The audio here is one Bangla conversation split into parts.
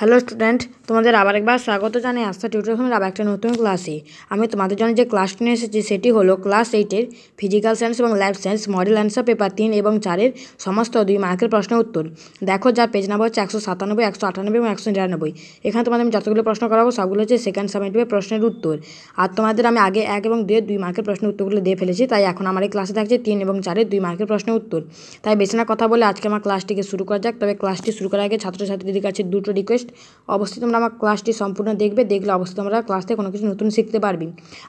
হ্যালো স্টুডেন্ট তোমাদের আবার একবার স্বাগত জানাই আস্থা টিউটোরিয়াল আবার একটা নতুন ক্লাসে আমি তোমাদের জন্য যে ক্লাসটি নিয়ে এসেছি সেটি হলো ক্লাস এইটের ফিজিক্যাল সায়েন্স এবং life science model answer paper তিন এবং চারের সমস্ত দুই মার্কের প্রশ্নের উত্তর দেখো যার পেজ নাম্বার হচ্ছে একশো সাতানব্বই একশো আটানব্বই এবং একশো নিরানব্বই এখানে তোমাদের আমি যতগুলো প্রশ্ন করাবো সবগুলো হচ্ছে সেকেন্ড সামেটিভের প্রশ্নের উত্তর আর তোমাদের আমি আগে এক এবং দুয়ের দুই মার্কের প্রশ্নের উত্তরগুলো দিয়ে ফেলেছি তাই এখন আমার এই ক্লাসে থাকছে তিন এবং চারের দুই মার্কের প্রশ্নের উত্তর তাই বেশি না কথা বলে আজকে আমার ক্লাসটিকে শুরু করা যাক তবে ক্লাসটি শুরু করার আগে ছাত্রছাত্রীদের কাছে দুটো রিকোয়েস্ট রিকোয়েস্ট অবশ্যই তোমরা আমার ক্লাসটি সম্পূর্ণ দেখবে দেখলে অবশ্যই তোমরা ক্লাস থেকে কোনো কিছু নতুন শিখতে পারবি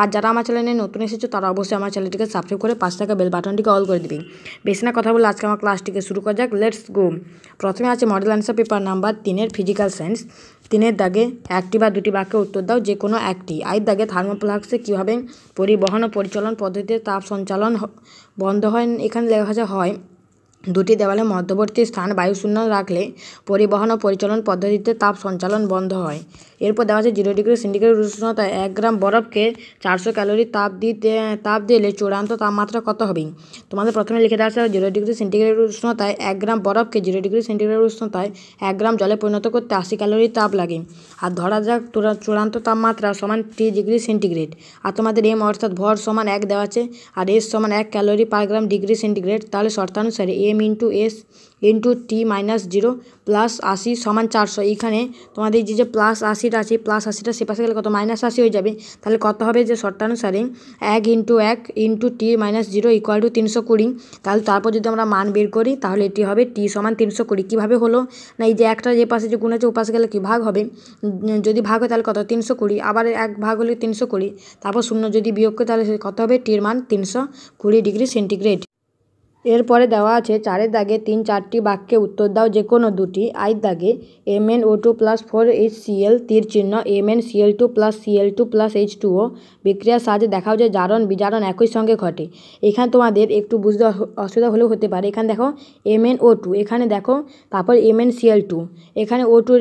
আর যারা আমার চ্যানেলে নতুন এসেছো তারা অবশ্যই আমার চ্যানেলটিকে সাবস্ক্রাইব করে পাঁচ টাকা বেল বাটনটিকে অল করে দিবি বেশি না কথা বলে আজকে আমার ক্লাসটিকে শুরু করা যাক লেটস গো প্রথমে আছে মডেল অ্যান্সার পেপার নাম্বার তিনের ফিজিক্যাল সায়েন্স তিনের দাগে একটি বা দুটি বাক্যে উত্তর দাও যে কোনো একটি আই দাগে থার্মোপ্লাক্সে কীভাবে পরিবহন ও পরিচালন পদ্ধতিতে তাপ সঞ্চালন বন্ধ হয় এখানে লেখা হয় দুটি দেওয়ালে মধ্যবর্তী স্থান বায়ুশূন্য রাখলে পরিবহন ও পরিচালন পদ্ধতিতে তাপ সঞ্চালন বন্ধ হয় এরপর দেওয়া আছে জিরো ডিগ্রি সেন্টিগ্রেড উষ্ণতায় এক গ্রাম বরফকে চারশো ক্যালোরি তাপ দিতে তাপ দিলে চূড়ান্ত তাপমাত্রা কত হবে তোমাদের প্রথমে লিখে দেওয়া আছে জিরো ডিগ্রি সেন্টিগ্রেড উষ্ণতায় এক গ্রাম বরফকে জিরো ডিগ্রি সেন্টিগ্রেড উষ্ণতায় এক গ্রাম জলে পরিণত করতে আশি ক্যালোরি তাপ লাগে আর ধরা যাক চূড়ান্ত তাপমাত্রা সমান টি ডিগ্রি সেন্টিগ্রেড আর তোমাদের এম অর্থাৎ ভর সমান এক দেওয়া আছে আর এস সমান এক calorie per gram degree centigrade তাহলে শর্তানুসারে A M into S into T minus zero plus আশি সমান চারশো এইখানে তোমাদের যে যে প্লাস আশিটা আছে প্লাস আশিটা সে পাশে গেলে কত মাইনাস আশি হয়ে যাবে তাহলে কত হবে যে শর্টানুসারে এক ইন্টু এক into T minus zero equal to তিনশো কুড়ি তাহলে তারপর যদি আমরা মান বের করি তাহলে এটি হবে টি সমান তিনশো কুড়ি কীভাবে হলো না এই যে একটা যে পাশে যে গুণ আছে ওপাশে গেলে কী ভাগ হবে যদি ভাগ হয় তাহলে কত তিনশো কুড়ি আবার এক ভাগ হলে তিনশো কুড়ি তারপর শূন্য যদি বিয়োগ করে তাহলে কত হবে টির মান তিনশো কুড়ি ডিগ্রি সেন্টিগ্রেড এরপরে দেওয়া আছে চারের দাগে তিন চারটি বাক্যে উত্তর দাও যে কোনো দুটি আয়ের দাগে M N O two plus four H C L তীর চিহ্ন M N C L two plus C L two plus H two O বিক্রিয়ার সাহায্যে দেখাও যে জারণ বিজারণ একই সঙ্গে ঘটে এখানে তোমাদের একটু বুঝতে অসুবিধা হলেও হতে পারে এখানে দেখো এম এন ও টু এখানে দেখো তারপর M N C L two এখানে ও টু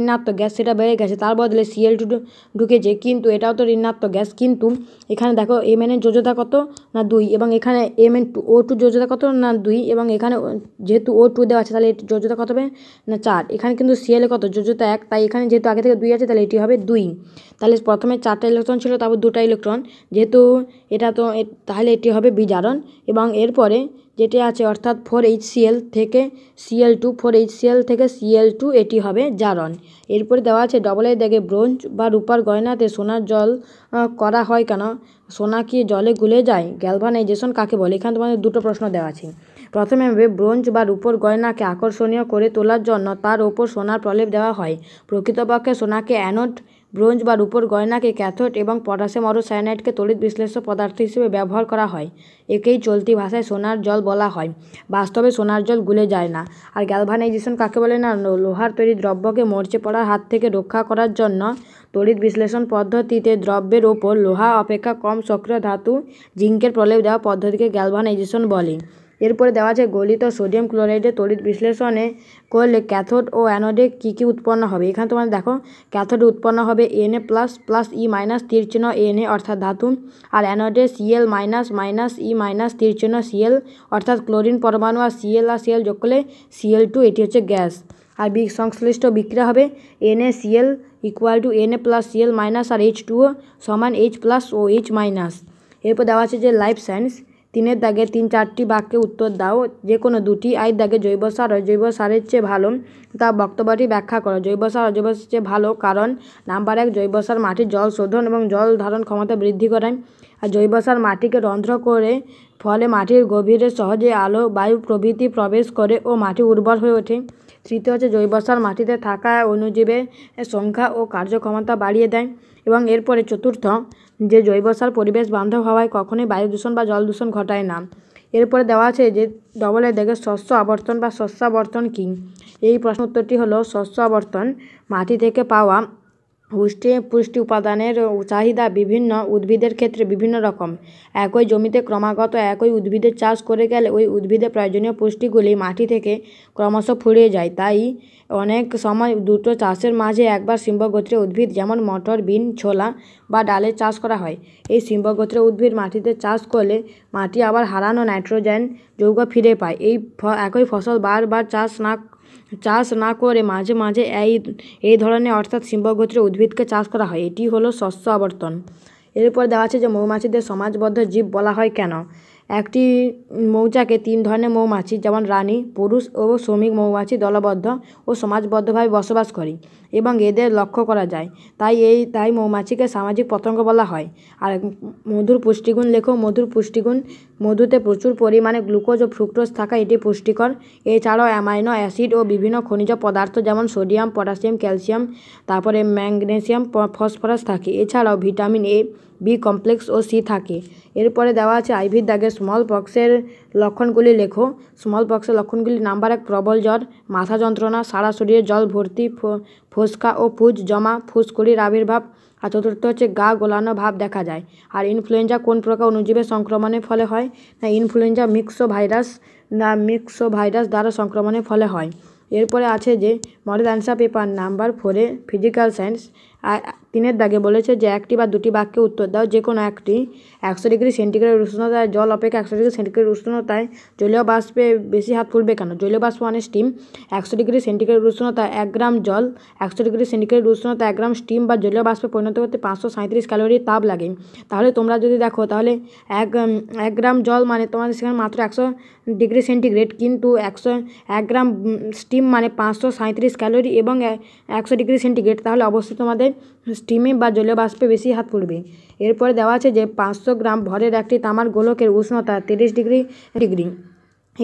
ঋণাত্মক গ্যাস সেটা বেড়ে গেছে তার বদলে সি এল টু ঢুকেছে কিন্তু এটাও তো ঋণাত্মক গ্যাস কিন্তু এখানে দেখো এম এন এর যোজতা কত না দুই এবং এখানে M N two O two যোজতা কত না দুই এবং এখানে যেহেতু ও টু দেওয়া আছে তাহলে এটি যোজ্যতা কত হবে না চার এখানে কিন্তু সিএলে কত যোজ্যতা এক তাই এখানে যেহেতু আগে থেকে দুই আছে তাহলে এটি হবে দুই তাহলে প্রথমে চারটা ইলেকট্রন ছিল তারপর দুটা ইলেকট্রন যেহেতু এটা তো তাহলে এটি হবে বিজারণ এবং এরপরে যেটি আছে অর্থাৎ ফোর এইচ সিএল থেকে CL two four H CL থেকে সিএল টু এটি হবে জারণ এরপরে দেওয়া আছে ডবল এ দেখে ব্রোঞ্জ বা রূপার গয়নাতে সোনার জল করা হয় কেন সোনা কি জলে গুলে যায় গ্যালভানাইজেশন কাকে বলে এখানে তোমাদের দুটো প্রশ্ন দেওয়া আছে প্রথমে ব্রোঞ্জ বা রূপোর গয়নাকে আকর্ষণীয় করে তোলার জন্য তার ওপর সোনার প্রলেপ দেওয়া হয় প্রকৃতপক্ষে সোনাকে অ্যানোড ব্রোঞ্জ বা রূপোর গয়নাকে ক্যাথোড এবং পটাশিয়াম অরোসায়ানাইডকে তড়িৎ বিশ্লেষ্য পদার্থ হিসেবে ব্যবহার করা হয় একেই চলতি ভাষায় সোনার জল বলা হয় বাস্তবে সোনার জল গুলে যায় না আর গ্যালভানাইজেশন কাকে বলে না লোহার তৈরি দ্রব্যকে মরচে পড়ার হাত থেকে রক্ষা করার জন্য তড়িৎ বিশ্লেষণ পদ্ধতিতে দ্রব্যের ওপর লোহা অপেক্ষা কম সক্রিয় ধাতু জিঙ্কের প্রলেপ দেওয়া পদ্ধতিকে গ্যালভানাইজেশন বলে এরপরে দেওয়া আছে গলিত সোডিয়াম ক্লোরাইডের তড়িৎ বিশ্লেষণে করলে ক্যাথোড ও অ্যানোডে কী কী উৎপন্ন হবে এখানে তোমার দেখো ক্যাথোড উৎপন্ন হবে NA plus plus E minus তীর্চিহ্ন এনএ অর্থাৎ ধাতু আর অ্যানোডে CL minus minus E minus তীর্চিহ্ন সিএল অর্থাৎ ক্লোরিন পরমাণু আর সিএল আর সিএল যোগ করলে সিএল টু এটি হচ্ছে গ্যাস আর বি সংশ্লিষ্ট বিক্রিয়া হবে NA CL equal to NA plus CL minus আর এইচ টু সমান H plus O H minus এরপর দেওয়া আছে যে লাইফ সায়েন্স তিনের দাগে তিন চারটি বাক্যে উত্তর দাও যে কোনো দুটি আয়ের দাগে জৈব সার অজৈব সারের চেয়ে ভালো তা বক্তব্যটি ব্যাখ্যা করো জৈব সার অজৈব সারের চেয়ে ভালো কারণ নাম্বার এক জৈব সার মাটির জল শোধন এবং জল ধারণ ক্ষমতা বৃদ্ধি করে আর জৈব সার মাটিকে রন্ধ্র করে ফলে মাটির গভীরে সহজে আলো বায়ু প্রভৃতি প্রবেশ করে ও মাটি উর্বর হয়ে ওঠে তৃতীয় হচ্ছে জৈব সার মাটিতে থাকা অণুজীবের সংখ্যা ও কার্যক্ষমতা বাড়িয়ে দেয় এবং এরপরে চতুর্থ যে জৈব সার পরিবেশ বান্ধব হওয়ায় কখনোই বায়ু দূষণ বা জল দূষণ ঘটায় না এরপরে দেওয়া আছে যে ডবলে দেখে শস্য আবর্তন বা শস্যাবর্তন কী এই প্রশ্ন উত্তরটি হলো শস্য আবর্তন মাটি থেকে পাওয়া পুষ্টি পুষ্টি উপাদানের চাহিদা বিভিন্ন উদ্ভিদের ক্ষেত্রে বিভিন্ন রকম একই জমিতে ক্রমাগত একই উদ্ভিদের চাষ করে গেলে ওই উদ্ভিদের প্রয়োজনীয় পুষ্টিগুলি মাটি থেকে ক্রমশ ফুরিয়ে যায় তাই অনেক সময় দুটো চাষের মাঝে একবার গোত্রীয় উদ্ভিদ যেমন মটর বিন ছোলা বা ডালের চাষ করা হয় এই সিম্বগোত্রীয় উদ্ভিদ মাটিতে চাষ করলে মাটি আবার হারানো নাইট্রোজেন যৌগ ফিরে পায় এই একই ফসল বারবার চাষ না চাষ না করে মাঝে মাঝে এই এই ধরনের অর্থাৎ সিম্বগোত্রীয় উদ্ভিদকে চাষ করা হয় এটি হলো শস্য আবর্তন এরপর দেওয়া আছে যে মৌমাছিদের সমাজবদ্ধ জীব বলা হয় কেন একটি মৌচাকে তিন ধরনের মৌমাছি যেমন রানী পুরুষ ও শ্রমিক মৌমাছি দলবদ্ধ ও সমাজবদ্ধভাবে বসবাস করে এবং এদের লক্ষ্য করা যায় তাই এই তাই মৌমাছিকে সামাজিক পতঙ্গ বলা হয় আর মধুর পুষ্টিগুণ লেখো মধুর পুষ্টিগুণ মধুতে প্রচুর পরিমাণে গ্লুকোজ ও ফ্রুক্টোজ থাকায় এটি পুষ্টিকর এছাড়াও অ্যামাইনো অ্যাসিড ও বিভিন্ন খনিজ পদার্থ যেমন সোডিয়াম পটাশিয়াম ক্যালসিয়াম তারপরে ম্যাগনেসিয়াম ফসফরাস থাকে এছাড়াও ভিটামিন এ বি কমপ্লেক্স ও সি থাকে এরপরে দেওয়া আছে আইভির দাগে স্মল পক্সের লক্ষণগুলি লেখো স্মল পক্সের লক্ষণগুলি নাম্বার এক প্রবল জ্বর মাথা যন্ত্রণা সারা শরীরে জল ভর্তি ফোসকা ও ফুজ জমা ফুসকুলির আবির্ভাব আর চতুর্থ হচ্ছে গা গোলানো ভাব দেখা যায় আর ইনফ্লুয়েঞ্জা কোন প্রকার অনুজীবের সংক্রমণের ফলে হয় না ইনফ্লুয়েঞ্জা মিক্সো ভাইরাস না মিক্সো ভাইরাস দ্বারা সংক্রমণের ফলে হয় এরপরে আছে যে মডেল অ্যান্সার পেপার নাম্বার ফোরে ফিজিক্যাল সায়েন্স আর তিনের দাগে বলেছে যে একটি বা দুটি বাক্যে উত্তর দাও যে কোনো একটি একশো ডিগ্রি সেন্টিগ্রেড উষ্ণতায় জল অপেক্ষা একশো ডিগ্রি সেন্টিগ্রেড উষ্ণতায় জলীয় বাষ্পে বেশি হাত ফুলবে কেন জলীয় বাষ্প মানে স্টিম একশো ডিগ্রি সেন্টিগ্রেড উষ্ণতা এক গ্রাম জল একশো ডিগ্রি সেন্টিগ্রেড উষ্ণতা এক গ্রাম স্টিম বা জলীয় বাষ্পে পরিণত করতে পাঁচশো সাঁত্রিশ ক্যালোরি তাপ লাগে তাহলে তোমরা যদি দেখো তাহলে এক এক গ্রাম জল মানে তোমাদের সেখানে মাত্র একশো ডিগ্রি সেন্টিগ্রেড কিন্তু একশো এক গ্রাম স্টিম মানে পাঁচশো সাঁইত্রিশ ক্যালোরি এবং একশো ডিগ্রি সেন্টিগ্রেড তাহলে অবশ্যই তোমাদের স্টিমে বা জলীয় বাষ্পে বেশি হাত পড়বে এরপরে দেওয়া আছে যে পাঁচশো গ্রাম ভরের একটি তামার গোলকের উষ্ণতা তিরিশ ডিগ্রি ডিগ্রি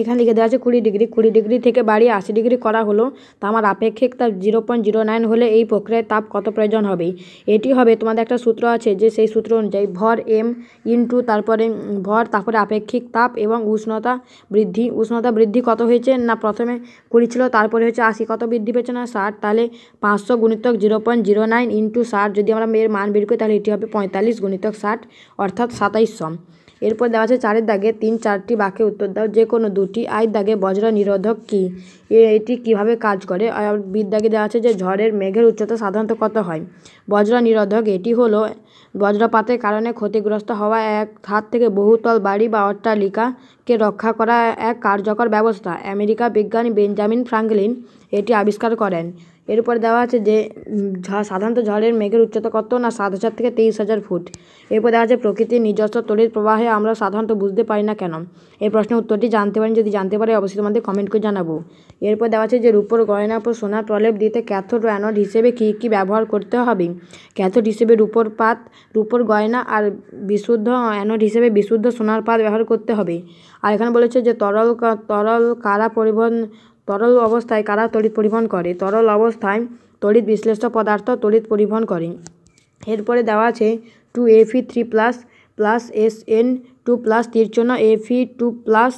এখানে লিখে দেওয়া আছে কুড়ি ডিগ্রি কুড়ি ডিগ্রি থেকে বাড়িয়ে আশি ডিগ্রি করা হলো তা আমার আপেক্ষিক তাপ জিরো পয়েন্ট জিরো নাইন হলে এই প্রক্রিয়ায় তাপ কত প্রয়োজন হবে এটি হবে তোমাদের একটা সূত্র আছে যে সেই সূত্র অনুযায়ী ভর এম টু তারপরে ভর তারপরে আপেক্ষিক তাপ এবং উষ্ণতা বৃদ্ধি উষ্ণতা বৃদ্ধি কত হয়েছে না প্রথমে কুড়ি ছিল তারপরে হচ্ছে আশি কত বৃদ্ধি পেয়েছে না ষাট তাহলে পাঁচশো গুণিতক zero point zero nine into ষাট যদি আমরা এর মান বের করি তাহলে এটি হবে পঁয়তাল্লিশ গুণিতক ষাট অর্থাৎ সাতাইশ সম এরপর দেওয়া আছে চারের দাগে তিন চারটি বাক্যে উত্তর দাও যে কোনো দুটি আয়ের দাগে বজ্র নিরোধক কী এটি কিভাবে কাজ করে আর বির দাগে দেওয়া আছে যে ঝড়ের মেঘের উচ্চতা সাধারণত কত হয় বজ্র নিরোধক এটি হলো বজ্রপাতের কারণে ক্ষতিগ্রস্ত হওয়া এক হাত থেকে বহুতল বাড়ি বা অট্টালিকাকে রক্ষা করা এক কার্যকর ব্যবস্থা আমেরিকা বিজ্ঞানী বেঞ্জামিন ফ্রাঙ্কলিন এটি আবিষ্কার করেন এর উপর দেওয়া আছে যে সাধারণত ঝড়ের মেঘের উচ্চতা কত না সাত হাজার থেকে তেইশ হাজার ফুট এরপর দেওয়া আছে প্রকৃতির নিজস্ব তড়িৎ প্রবাহে আমরা সাধারণত বুঝতে পারি না কেন এই প্রশ্নের উত্তরটি জানতে পারেন যদি জানতে পারে অবশ্যই তোমাদের কমেন্ট করে জানাবো এরপর দেওয়া আছে যে রূপোর গয়না উপর সোনার প্রলেপ দিতে ক্যাথোড অ্যানোড হিসেবে কী কী ব্যবহার করতে হবে ক্যাথোড হিসেবে রূপোর পাত রূপোর গয়না আর বিশুদ্ধ অ্যানোড হিসেবে বিশুদ্ধ সোনার পাত ব্যবহার করতে হবে আর এখানে বলেছে যে তরল তরল কারা পরিবহন তরল অবস্থায় কারা তড়িৎ পরিবহন করে তরল অবস্থায় তড়িৎ বিশ্লিষ্ট পদার্থ তড়িৎ পরিবহন করে এরপরে দেওয়া আছে two Fe three plus plus S N two plus তীর্চনা Fe two plus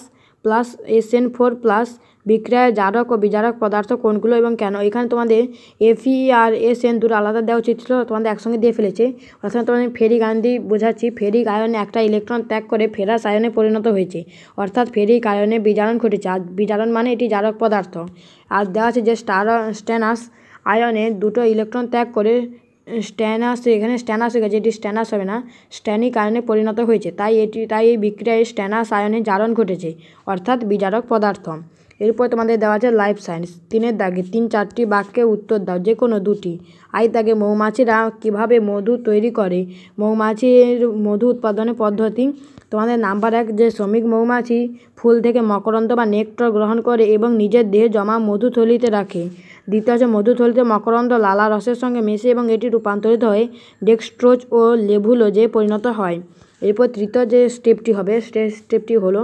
plus SN four plus বিক্রয় জারক ও বিজারক পদার্থ কোনগুলো এবং কেন এখানে তোমাদের এফি আর এস এন দুটো আলাদা দেওয়া উচিত ছিল তোমাদের একসঙ্গে দিয়ে ফেলেছে অর্থাৎ তোমাদের ফেরিক আয়ন দিয়ে বোঝাচ্ছি ফেরিক আয়নে একটা ইলেকট্রন ত্যাগ করে ফেরাস আয়নে পরিণত হয়েছে অর্থাৎ ফেরিক আয়নে বিজারণ ঘটেছে আর বিজারণ মানে এটি জারক পদার্থ আর দেওয়া আছে যে স্টার স্ট্যানাস আয়নে দুটো ইলেকট্রন ত্যাগ করে স্ট্যানাস এখানে স্ট্যানাস হয়ে গেছে এটি স্ট্যানাস হবে না স্ট্যানিক আয়নে পরিণত হয়েছে তাই এটি তাই এই বিক্রিয়ায় স্ট্যানাস আয়নে জারণ ঘটেছে অর্থাৎ বিজারক পদার্থ এরপর তোমাদের দেওয়া আছে লাইফ সায়েন্স তিনের দাগে তিন চারটি বাক্যে উত্তর দাও যে কোনো দুটি আজ তাকে মৌমাছিরা কীভাবে মধু তৈরি করে মৌমাছির মধু উৎপাদনের পদ্ধতি তোমাদের নাম্বার এক যে শ্রমিক মৌমাছি ফুল থেকে মকরন্ত বা নেকটর গ্রহণ করে এবং নিজের দেহে জমা মধু থলিতে রাখে দ্বিতীয় হচ্ছে থলিতে মকরন্ত লালা রসের সঙ্গে মেশে এবং এটি রূপান্তরিত হয়ে ডেক্সট্রোজ ও লেভুলোজে পরিণত হয় এরপর তৃতীয় যে স্টেপটি হবে স্টেপটি হলো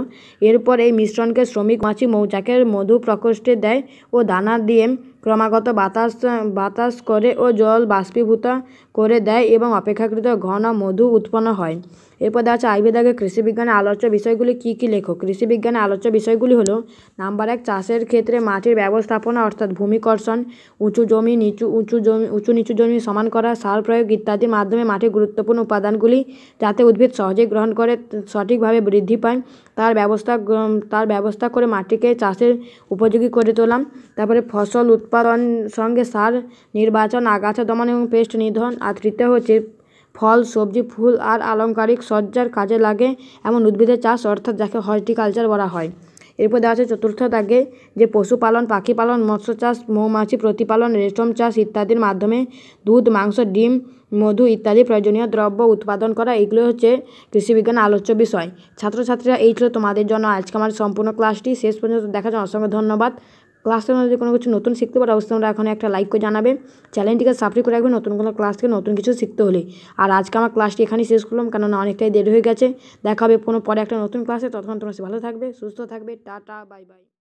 এরপর এই মিশ্রণকে শ্রমিক মাছি মৌচাকের মধু প্রকোষ্ঠে দেয় ও দানা দিয়ে ক্রমাগত বাতাস বাতাস করে ও জল বাষ্পীভূত করে দেয় এবং অপেক্ষাকৃত ঘন মধু উৎপন্ন হয় এরপর আছে যাচ্ছে আইবি কৃষিবিজ্ঞানের আলোচ্য বিষয়গুলি কী কী লেখো কৃষিবিজ্ঞানের আলোচ্য বিষয়গুলি হলো নাম্বার এক চাষের ক্ষেত্রে মাটির ব্যবস্থাপনা অর্থাৎ ভূমিকর্ষণ উঁচু জমি নিচু উঁচু জমি উঁচু নিচু জমি সমান করা সার প্রয়োগ ইত্যাদির মাধ্যমে মাটির গুরুত্বপূর্ণ উপাদানগুলি যাতে উদ্ভিদ সহজেই গ্রহণ করে সঠিকভাবে বৃদ্ধি পায় তার ব্যবস্থা তার ব্যবস্থা করে মাটিকে চাষের উপযোগী করে তোলাম তারপরে ফসল উৎপাদন সঙ্গে সার নির্বাচন আগাছা দমন এবং পেস্ট নিধন আর তৃতীয় হচ্ছে ফল সবজি ফুল আর আলংকারিক সজ্জার কাজে লাগে এমন উদ্ভিদের চাষ অর্থাৎ যাকে হর্টিকালচার বলা হয় এরপর দেওয়া আছে চতুর্থ দাগে যে পশুপালন পাখি পালন মৎস্য চাষ মৌমাছি প্রতিপালন রেশম চাষ ইত্যাদির মাধ্যমে দুধ মাংস ডিম মধু ইত্যাদি প্রয়োজনীয় দ্রব্য উৎপাদন করা এগুলো হচ্ছে কৃষিবিজ্ঞান আলোচ্য বিষয় ছাত্রছাত্রীরা এই ছিল তোমাদের জন্য আজকে আমার সম্পূর্ণ ক্লাসটি শেষ পর্যন্ত দেখার জন্য অসংখ্য ধন্যবাদ ক্লাস থেকে যদি কোনো কিছু নতুন শিখতে পারো অবশ্যই তোমরা এখন একটা লাইক করে জানাবে চ্যানেলটিকে সাবস্ক্রাইব করে রাখবে নতুন কোনো ক্লাস থেকে নতুন কিছু শিখতে হলে আর আজকে আমার ক্লাসটি এখানেই শেষ করলাম কেননা অনেকটাই দেরি হয়ে গেছে দেখা হবে কোনো পরে একটা নতুন ক্লাসে ততক্ষণ তোমরা ভালো থাকবে সুস্থ থাকবে টাটা বাই বাই